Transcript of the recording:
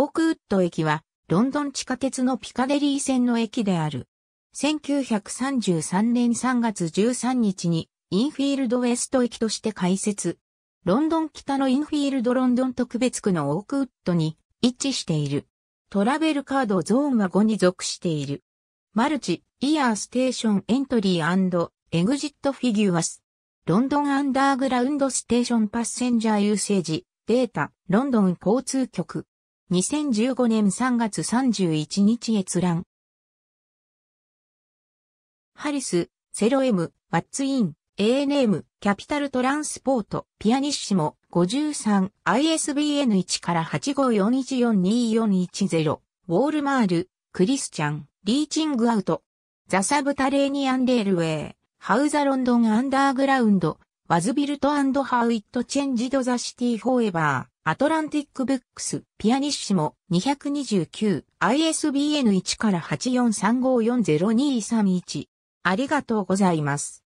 オークウッド駅は、ロンドン地下鉄のピカデリー線の駅である。1933年3月13日に、インフィールドウェスト駅として開設。ロンドン北のインフィールドロンドン特別区のオークウッドに位置している。トラベルカードゾーンは5に属している。マルチ、イヤーステーションエントリーエグジットフィギュアス。ロンドンアンダーグラウンドステーションパッセンジャーユーセージ、データ、ロンドン交通局。2015年3月31日閲覧。ハリス、セロエム、ワッツイン、ANM、キャピタルトランスポート、ピアニッシモ、53、ISBN1 から8 5 4 1 4 2 4 1 0ウォールマール、クリスチャン、リーチングアウト、ザ・サブタレーニアン・レールウェイ、ハウザ・ロンドン・アンダーグラウンド、was built and how it changed the city forever. アトランティックブックス、ピアニッシモ、229、ISBN1 から843540231。ありがとうございます。